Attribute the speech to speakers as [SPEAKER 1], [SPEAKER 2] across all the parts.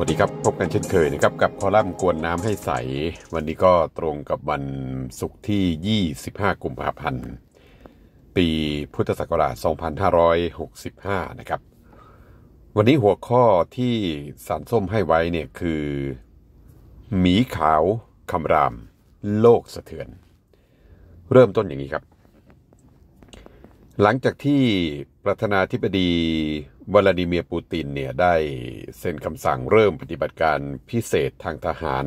[SPEAKER 1] วัสดีครับ พบกันเช่นเคยนะครับ กับคอลัมน์กวนน้ำให้ใส วันนี้ก็ตรงกับวันศุกร์ที่ 25 กุมภาพันธ์ ปีพุทธศักราช 2565 นะครับ วันนี้หัวข้อที่สารส้มให้ไว้เนี่ยคือ หมีขาว คำราม โลกสะเทือน เริ่มต้นอย่างนี้ครับ หลังจากที่ประธานาธิบดีวลาดิเมียร์ปูตินเนี่ย ได้เซ็นคำสั่งเริ่มปฏิบัติการพิเศษทางทหาร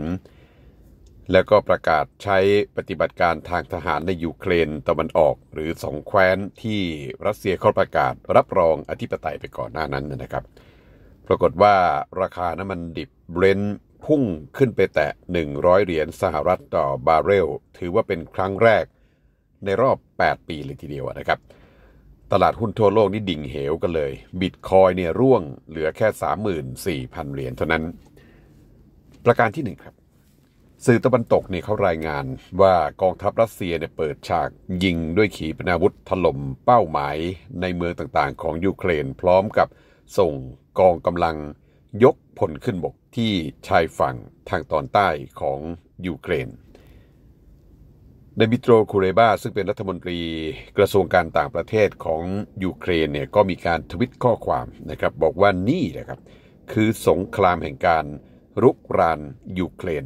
[SPEAKER 1] แล้วก็ประกาศใช้ปฏิบัติการทางทหารในยูเครนตะวันออก หรือสองแคว้นที่รัสเซียเขาประกาศรับรองอธิปไตยไปก่อนหน้านั้นนะครับ ปรากฏว่าราคาน้ำมันดิบเบรนท์พุ่งขึ้นไปแตะ100 เหรียญสหรัฐต่อบาร์เรล ถือว่าเป็นครั้งแรกในรอบ 8 ปีเลยทีเดียวนะครับตลาดหุ้นทั่วโลกนี่ดิ่งเหวกันเลย บิตคอยเนี่ยร่วงเหลือแค่ 34,000 เหรียญเท่านั้น ประการที่ 1 ครับ สื่อตะวันตกเนี่ยเขารายงานว่ากองทัพรัสเซียเนี่ยเปิดฉากยิงด้วยขีปนาวุธถล่มเป้าหมายในเมืองต่างๆของยูเครน พร้อมกับส่งกองกำลังยกพลขึ้นบกที่ชายฝั่งทางตอนใต้ของยูเครนนายบิโตรคูเรบาซึ่งเป็นรัฐมนตรีกระทรวงการต่างประเทศของยูเครนเนี่ยก็มีการทวิตข้อความนะครับ บอกว่านี่นะครับ คือสงครามแห่งการรุกรานยูเครน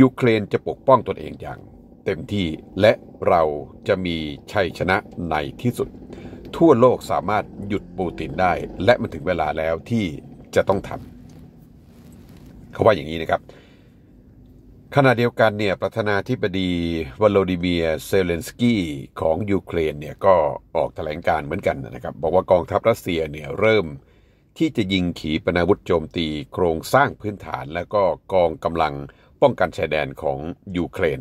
[SPEAKER 1] ยูเครนจะปกป้องตนเองอย่างเต็มที่และเราจะมีชัยชนะในที่สุด ทั่วโลกสามารถหยุดปูตินได้และมันถึงเวลาแล้วที่จะต้องทำเขาว่าอย่างนี้นะครับขณะเดียวกันเนี่ยประธานาธิบดีวลโลดิเมียเซเลนสกี้ของยูเครนเนี่ยก็ออกแถลงการเหมือนกันนะครับบอกว่ากองทัพรัสเซียเนี่ยเริ่มที่จะยิงขีปนาวุธโจมตีโครงสร้างพื้นฐาน แล้วก็กองกำลังป้องกันชายแดนของยูเครน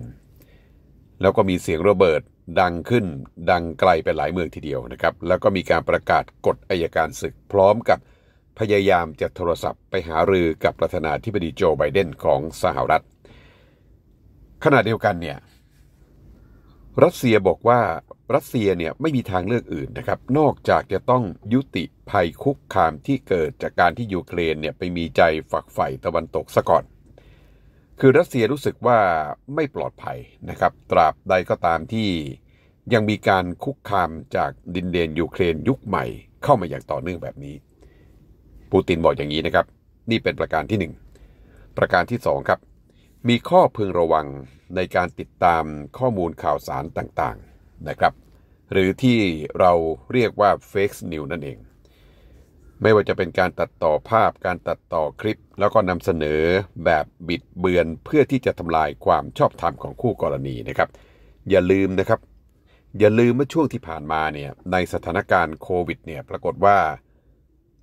[SPEAKER 1] แล้วก็มีเสียงระเบิดดังขึ้นดังไกลไปหลายเมืองทีเดียวนะครับแล้วก็มีการประกาศกฎอายการศึกพร้อมกับพยายามจะโทรศัพท์ ไปหารือกับประธานาธิบดีโจไบเดนของสหรัฐขณะเดียวกันเนี่ยรัสเซียบอกว่ารัสเซียเนี่ยไม่มีทางเลือกอื่นนะครับ นอกจากจะต้องยุติภัยคุกคามที่เกิดจากการที่ยูเครนเนี่ยไปมีใจฝักใฝ่ตะวันตกซะก่อน คือรัสเซียรู้สึกว่าไม่ปลอดภัยนะครับ ตราบใดก็ตามที่ยังมีการคุกคามจากดินแดนยูเครนยุคใหม่เข้ามาอย่างต่อเนื่องแบบนี้ ปูตินบอกอย่างนี้นะครับ นี่เป็นประการที่ 1 ประการที่ 2 ครับมีข้อพึงระวังในการติดตามข้อมูลข่าวสารต่างๆนะครับ หรือที่เราเรียกว่าเฟกซ์นิวนั่นเอง ไม่ว่าจะเป็นการตัดต่อภาพ การตัดต่อคลิป แล้วก็นำเสนอแบบบิดเบือนเพื่อที่จะทำลายความชอบธรรมของคู่กรณีนะครับ อย่าลืมนะครับ อย่าลืมเมื่อช่วงที่ผ่านมาเนี่ย ในสถานการณ์โควิดเนี่ย ปรากฏว่า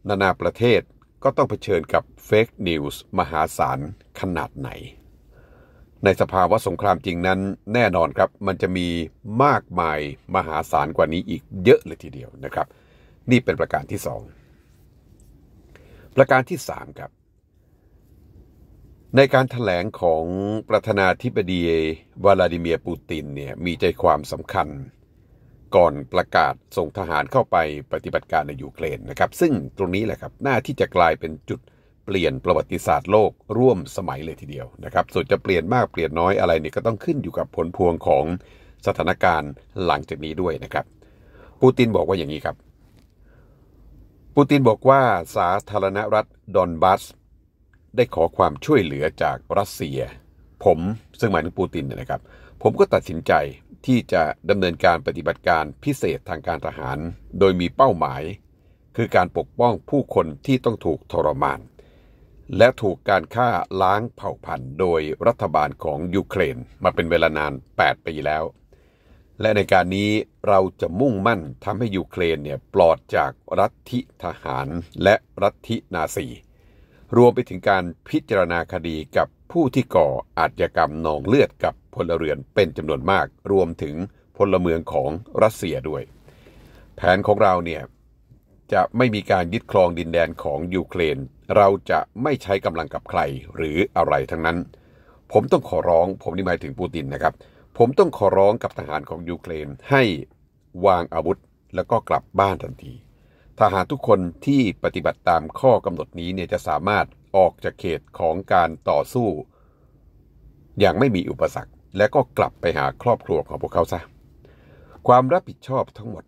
[SPEAKER 1] นานาประเทศก็ต้องเผชิญกับเฟกนิวส์มหาศาลขนาดไหนในสภาวะสงครามจริงนั้นแน่นอนครับมันจะมีมากมายมหาศาลกว่านี้อีกเยอะเลยทีเดียวนะครับ นี่เป็นประการที่สองประการที่สามครับในการถแถลงของประธานาธิบดี วลาดิเมียร์ปูตินเนี่ยมีใจความสำคัญ ก่อนประกาศส่งทหารเข้าไปปฏิบัติการในยูเครนนะครับ ซึ่งตรงนี้แหละครับหน้าที่จะกลายเป็นจุดเปลี่ยนประวัติศาสตร์โลกร่วมสมัยเลยทีเดียวนะครับส่วนจะเปลี่ยนมากเปลี่ยนน้อยอะไรเนี่ยก็ต้องขึ้นอยู่กับผลพวงของสถานการณ์หลังจากนี้ด้วยนะครับ ปูตินบอกว่าอย่างนี้ครับ ปูตินบอกว่าสาธารณรัฐดอนบัสได้ขอความช่วยเหลือจากรัสเซีย ผมซึ่งหมายถึงปูตินนะครับ ผมก็ตัดสินใจที่จะดำเนินการปฏิบัติการพิเศษทางการทหารโดยมีเป้าหมาย คือการปกป้องผู้คนที่ต้องถูกทรมานและถูกการฆ่าล้างเผ่าพันธุ์โดยรัฐบาลของยูเครน มาเป็นเวลานาน8ปีแล้ว และในการนี้เราจะมุ่งมั่นทำให้ยูเครนเนี่ยปลอดจากรัฐทิทหารและรัฐทินาซี รวมไปถึงการพิจารณาคดีกับผู้ที่ก่ออาชญากรรมนองเลือดกับพลเรือนเป็นจำนวนมาก รวมถึงพลเมืองของรัสเซียด้วย แผนของเราเนี่ยจะไม่มีการยึดครองดินแดนของยูเครน เราจะไม่ใช้กำลังกับใครหรืออะไรทั้งนั้น ผมต้องขอร้อง ผมนี่หมายถึงปูตินนะครับ ผมต้องขอร้องกับทหารของยูเครนให้วางอาวุธ แล้วก็กลับบ้านทันที ทหารทุกคนที่ปฏิบัติตามข้อกำหนดนี้เนี่ยจะสามารถออกจากเขตของการต่อสู้ อย่างไม่มีอุปสรรค และก็กลับไปหาครอบครัวของพวกเขาซะ ความรับผิดชอบทั้งหมด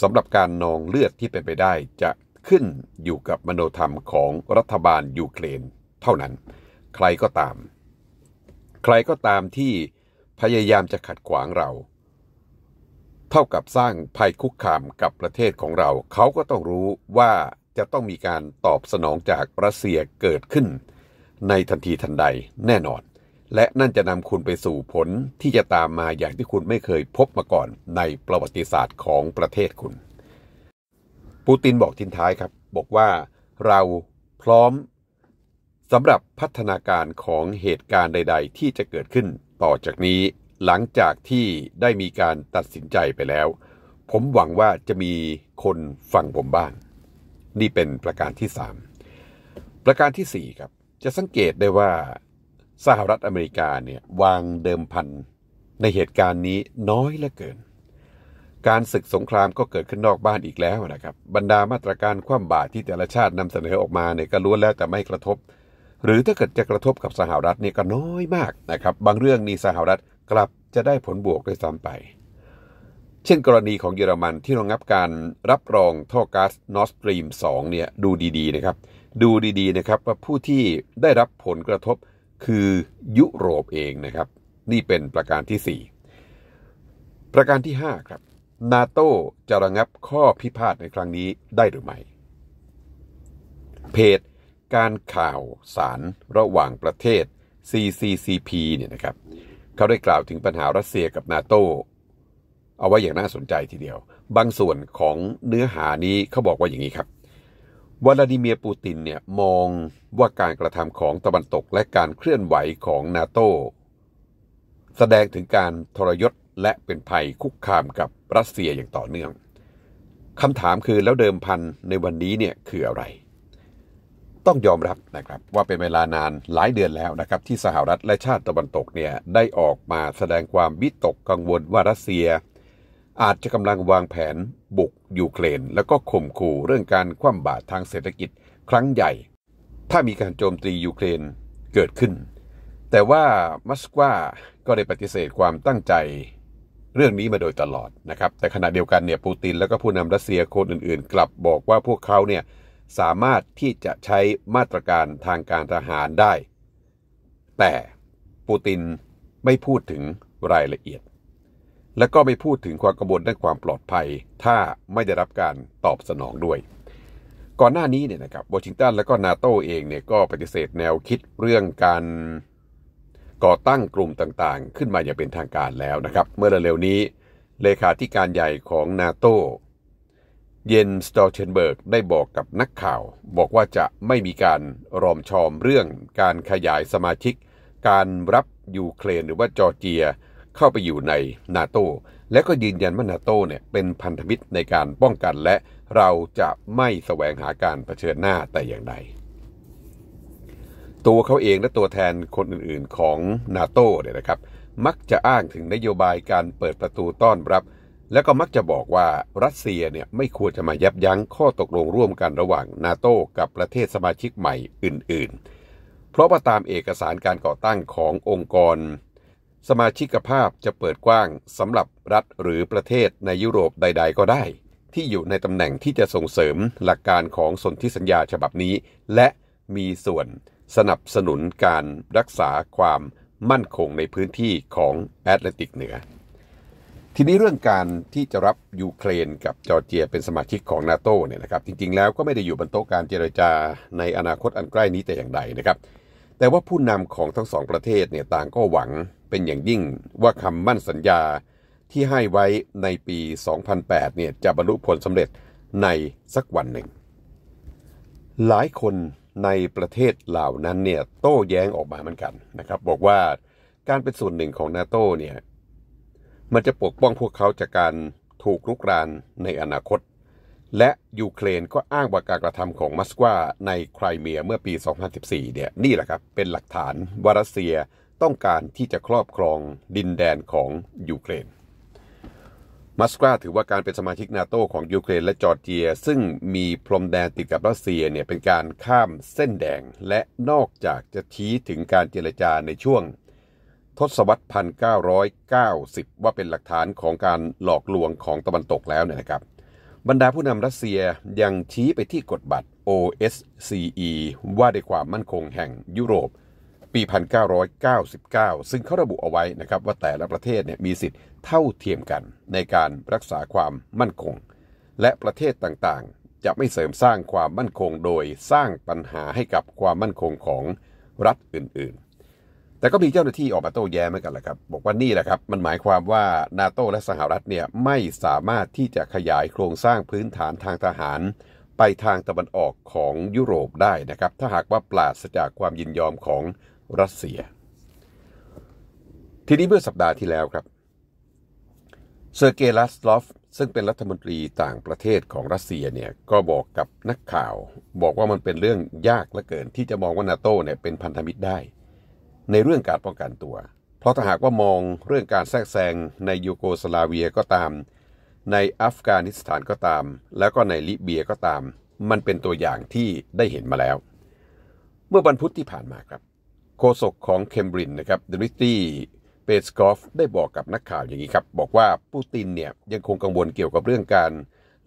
[SPEAKER 1] สำหรับการนองเลือดที่เป็นไปได้จะขึ้นอยู่กับมโนธรรมของรัฐบาลยูเครนเท่านั้น ใครก็ตาม ใครก็ตามที่พยายามจะขัดขวางเรา เท่ากับสร้างภัยคุกคามกับประเทศของเรา เขาก็ต้องรู้ว่าจะต้องมีการตอบสนองจากรัสเซียเกิดขึ้นในทันทีทันใดแน่นอนและนั่นจะนำคุณไปสู่ผลที่จะตามมาอย่างที่คุณไม่เคยพบมาก่อนในประวัติศาสตร์ของประเทศคุณ ปูตินบอกทิ้นท้ายครับ บอกว่าเราพร้อมสำหรับพัฒนาการของเหตุการณ์ใดๆที่จะเกิดขึ้น ต่อจากนี้หลังจากที่ได้มีการตัดสินใจไปแล้ว ผมหวังว่าจะมีคนฟังผมบ้างนี่เป็นประการที่ 3 ประการที่4ครับ จะสังเกตได้ว่าสหรัฐอเมริกาเนี่ยวางเดิมพันในเหตุการณ์นี้น้อยเหลือเกิน การศึกสงครามก็เกิดขึ้นนอกบ้านอีกแล้วนะครับบรรดามาตรการคว่ำบาตรที่แต่ละชาตินำเสนอออกมาเนี่ยก็ล้วนแล้วแต่ไม่กระทบ หรือถ้าเกิดจะกระทบกับสหรัฐเนี่ยก็น้อยมากนะครับบางเรื่องนี่สหรัฐกลับจะได้ผลบวกด้วยซ้ำไป เช่นกรณีของเยอรมันที่รองรับการรับรองท่อก๊าซนอร์สตรีม2เนี่ยดูดีๆนะครับดูดีๆนะครับว่าผู้ที่ได้รับผลกระทบคือยุโรปเองนะครับ นี่เป็นประการที่ 4 ประการที่ 5 ครับนาโตจะระงับข้อพิพาทในครั้งนี้ได้หรือไม่ เพจการข่าวสารระหว่างประเทศ CCCP เนี่ยนะครับเขาได้กล่าวถึงปัญหารัสเซียกับนาโตเอาไว้อย่างน่าสนใจทีเดียว บางส่วนของเนื้อหานี้เขาบอกว่าอย่างนี้ครับวลาดิเมียร์ปูตินเนี่ยมองว่าการกระทำของตะวันตกและการเคลื่อนไหวของนาโต แสดงถึงการทรยศและเป็นภัยคุกคามกับรัสเซียอย่างต่อเนื่องคำถามคือแล้วเดิมพันในวันนี้เนี่ยคืออะไร ต้องยอมรับนะครับว่าเป็นเวลานานหลายเดือนแล้วนะครับ ที่สหรัฐและชาติตะวันตกเนี่ยได้ออกมาแสดงความวิตกกังวลว่ารัสเซียอาจจะกำลังวางแผนบุกยูเครน แล้วก็ข่มขู่เรื่องการคว่ำบาตรทางเศรษฐกิจครั้งใหญ่ ถ้ามีการโจมตียูเครนเกิดขึ้น แต่ว่ามัสกวาก็ได้ปฏิเสธความตั้งใจเรื่องนี้มาโดยตลอดนะครับแต่ขณะเดียวกันเนี่ยปูตินแล้วก็ผู้นำรัสเซียคนอื่นๆ กลับบอกว่าพวกเขาเนี่ยสามารถที่จะใช้มาตรการทางการทหารได้ แต่ปูตินไม่พูดถึงรายละเอียดและก็ไม่พูดถึงความกังวลด้านความปลอดภัย ถ้าไม่ได้รับการตอบสนองด้วย ก่อนหน้านี้เนี่ยนะครับวอชิงตันและก็นาโตเองเนี่ยก็ปฏิเสธแนวคิดเรื่องการก่อตั้งกลุ่มต่างๆ ขึ้นมาอย่างเป็นทางการแล้วนะครับ เมื่อเร็วๆนี้เลขาธิการใหญ่ของนาโตเยนสตอเชนเบิร์กได้บอกกับนักข่าว บอกว่าจะไม่มีการรอมชอมเรื่องการขยายสมาชิก การรับยูเครนหรือว่าจอร์เจียเข้าไปอยู่ในนาโต และก็ยืนยันว่านาโตเนี่ยเป็นพันธมิตรในการป้องกันและเราจะไม่แสวงหาการเผชิญหน้าแต่อย่างใดตัวเขาเองและตัวแทนคนอื่นๆของนาโตเนี่ยนะครับ มักจะอ้างถึงนโยบายการเปิดประตูต้อนรับ และก็มักจะบอกว่ารัสเซียเนี่ยไม่ควรจะมายับยั้งข้อตกลงร่วมกันระหว่าง นาโต กับประเทศสมาชิกใหม่อื่นๆ เพราะว่าตามเอกสารการก่อตั้งขององค์กรสมาชิกภาพจะเปิดกว้างสำหรับรัฐหรือประเทศในยุโรปใดๆก็ได้ ที่อยู่ในตำแหน่งที่จะส่งเสริมหลักการของสนธิสัญญาฉบับนี้ และมีส่วนสนับสนุนการรักษาความมั่นคงในพื้นที่ของแอตแลนติกเหนือ ทีนี้เรื่องการที่จะรับยูเครนกับจอร์เจีย เป็นสมาชิกของนาโตเนี่ยนะครับจริงๆแล้วก็ไม่ได้อยู่บนโต๊ะการเจรจาในอนาคตอันใกล้นี้แต่อย่างใดนะครับ แต่ว่าผู้นำของทั้งสองประเทศเนี่ยต่างก็หวังเป็นอย่างยิ่งว่าคำมั่นสัญญาที่ให้ไว้ในปี 2008 เนี่ยจะบรรลุผลสำเร็จในสักวันหนึ่ง หลายคนในประเทศเหล่านั้นเนี่ยโต้แย้งออกมาเหมือนกันนะครับบอกว่าการเป็นส่วนหนึ่งของนาโตเนี่ยมันจะปกป้องพวกเขาจากการถูกลุกรานในอนาคต และยูเครนก็อ้างว่าการกระทำของมัสกวาในไครเมียเมื่อปี 2014 เนี่ยนี่แหละครับเป็นหลักฐานว่ารัสเซียต้องการที่จะครอบครองดินแดนของยูเครน มัสกาถือว่าการเป็นสมาชิกนาโต ของยูเครนและจอร์เจีย ซึ่งมีพรมแดนติดกับรัสเซียเนี่ยเป็นการข้ามเส้นแดงและนอกจากจะชี้ถึงการเจรจาในช่วงทศวรรษ1990 ว่าเป็นหลักฐานของการหลอกลวงของตะวันตกแล้วเนี่ยนะครับบรรดาผู้นำรัสเซียยังชี้ไปที่กฎบัตร OSCE ว่าด้วยความมั่นคงแห่งยุโรปปี 1999 ซึ่งเขาระบุเอาไว้นะครับว่าแต่ละประเทศเนี่ยมีสิทธิ์เท่าเทียมกัน ในการรักษาความมั่นคง และประเทศต่างๆ จะไม่เสริมสร้างความมั่นคงโดยสร้างปัญหาให้กับความมั่นคงของรัฐอื่นๆ แต่ก็มีเจ้าหน้าที่ออกมาโต้แย้งเหมือนกันแหละครับ บอกว่านี่แหละครับมันหมายความว่านาโตและสหรัฐเนี่ยไม่สามารถที่จะขยายโครงสร้างพื้นฐานทางทหาร ไปทางตะวันออกของยุโรปได้นะครับ ถ้าหากว่าปราศจากความยินยอมของรัสเซีย ทีนี้เมื่อสัปดาห์ที่แล้วครับ เซอร์เกย์ลัสลอฟ ซึ่งเป็นรัฐมนตรีต่างประเทศของรัสเซียเนี่ย ก็บอกกับนักข่าว บอกว่ามันเป็นเรื่องยากเหลือเกินที่จะมองว่านาโตเนี่ยเป็นพันธมิตรได้ ในเรื่องการป้องกันตัว เพราะถ้าหากว่ามองเรื่องการแทรกแซงในยูโกสลาเวียก็ตาม ในอัฟกานิสถานก็ตาม แล้วก็ในลิเบียก็ตาม มันเป็นตัวอย่างที่ได้เห็นมาแล้ว เมื่อวันพุธที่ผ่านมาครับโฆษกของเคมบริดจ์นะครับเดนิสตี้เปสกอฟได้บอกกับนักข่าวอย่างนี้ครับ บอกว่าปูตินเนี่ยยังคงกังวลเกี่ยวกับเรื่องการ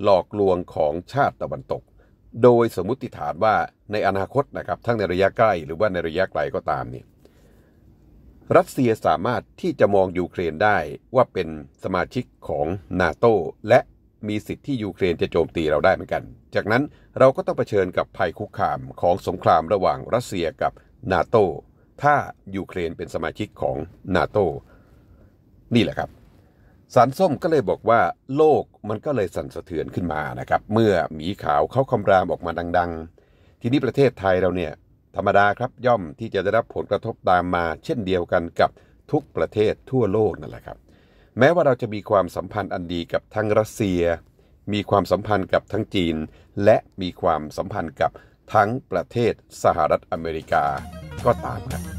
[SPEAKER 1] หลอกลวงของชาติตะวันตก โดยสมมติฐานว่าในอนาคตนะครับทั้งในระยะใกล้หรือว่าในระยะไกลก็ตามเนี่ยรัสเซียสามารถที่จะมองยูเครนได้ว่าเป็นสมาชิกของนาโต และมีสิทธิ์ที่ยูเครนจะโจมตีเราได้เหมือนกัน จากนั้นเราก็ต้องเผชิญกับภัยคุกคามของสงครามระหว่างรัสเซียกับนาโตถ้ายูเครนเป็นสมาชิกของนาโตนี่แหละครับ สารส้มก็เลยบอกว่าโลกมันก็เลยสั่นสะเทือนขึ้นมานะครับ เมื่อหมีขาวเขาคำรามออกมาดังๆ ทีนี้ประเทศไทยเราเนี่ย ธรรมดาครับย่อมที่จะได้รับผลกระทบตามมา เช่นเดียวกันกับทุกประเทศทั่วโลกนั่นแหละครับ แม้ว่าเราจะมีความสัมพันธ์อันดีกับทั้งรัสเซีย มีความสัมพันธ์กับทั้งจีน และมีความสัมพันธ์กับทั้งประเทศสหรัฐอเมริกาก็ตามครับ